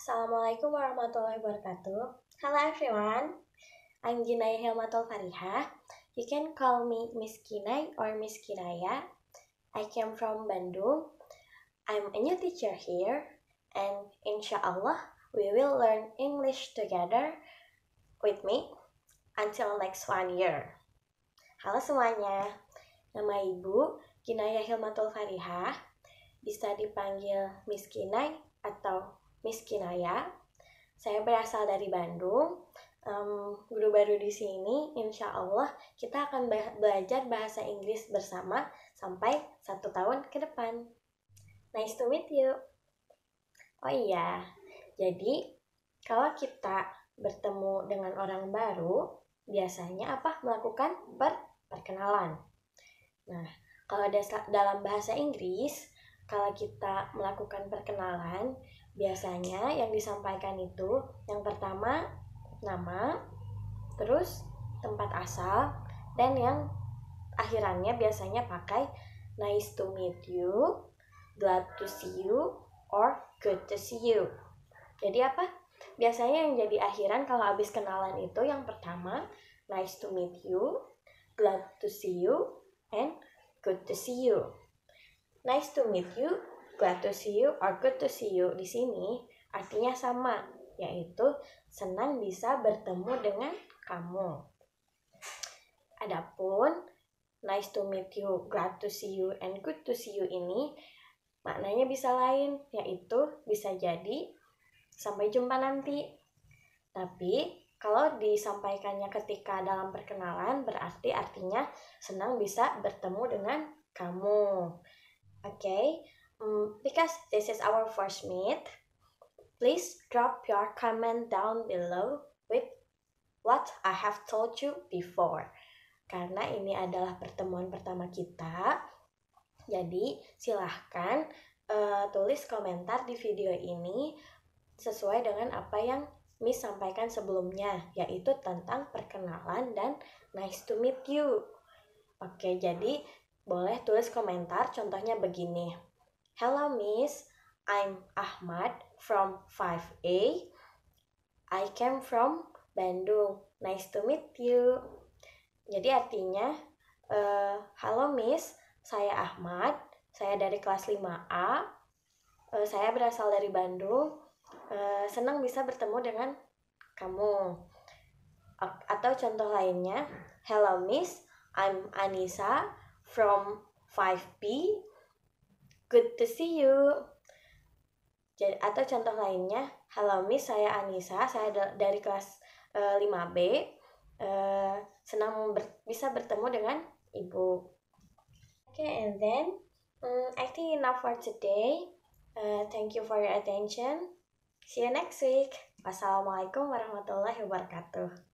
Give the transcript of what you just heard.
Assalamualaikum warahmatullahi wabarakatuh. Hello everyone, I'm Ginai Hilmatul Fariha. You can call me Miss Kinai or Miss Kinaya. I came from Bandung. I'm a new teacher here, and insyaallah, we will learn English together with me until next one year. Halo semuanya, nama Ibu Kinaya Hilmatul Farihah, bisa dipanggil Miss Kinai atau Miskinaya. Saya berasal dari Bandung. Um, guru baru di sini, insya Allah kita akan belajar bahasa Inggris bersama sampai satu tahun ke depan. Nice to meet you. Oh iya, jadi kalau kita bertemu dengan orang baru, biasanya apa melakukan per perkenalan. Nah, kalau dalam bahasa Inggris, kalau kita melakukan perkenalan, Biasanya yang disampaikan itu yang pertama nama, terus tempat asal, dan yang akhirannya biasanya pakai nice to meet you, glad to see you, or good to see you. Jadi apa? Biasanya yang jadi akhiran kalau habis kenalan itu yang pertama nice to meet you, glad to see you, and good to see you. Nice to meet you glad to see you or good to see you di sini artinya sama, yaitu senang bisa bertemu dengan kamu. Adapun nice to meet you, glad to see you, and good to see you ini maknanya bisa lain, yaitu bisa jadi sampai jumpa nanti. Tapi kalau disampaikannya ketika dalam perkenalan berarti artinya senang bisa bertemu dengan kamu. Oke. Okay? Um, because this is our first meet, please drop your comment down below with what I have told you before. Karena ini adalah pertemuan pertama kita, jadi silahkan uh, tulis komentar di video ini sesuai dengan apa yang Miss sampaikan sebelumnya, yaitu tentang perkenalan dan nice to meet you. Oke, jadi boleh tulis komentar contohnya begini. Hello, Miss. I'm Ahmad from 5A. I came from Bandung. Nice to meet you. Jadi artinya, uh, halo Miss, saya Ahmad. Saya dari kelas 5A. Uh, eh, saya berasal dari Bandung. Uh, senang bisa bertemu dengan kamu. Atau contoh lainnya, hello Miss, I'm Anissa from 5B. Good to see you. Jadi, atau contoh lainnya, halo Miss, saya Anissa, saya dari kelas uh, 5B. Uh, senang ber bisa bertemu dengan Ibu. Okay, and then um, I think enough for today. Uh, thank you for your attention. See you next week. Wassalamualaikum warahmatullahi wabarakatuh.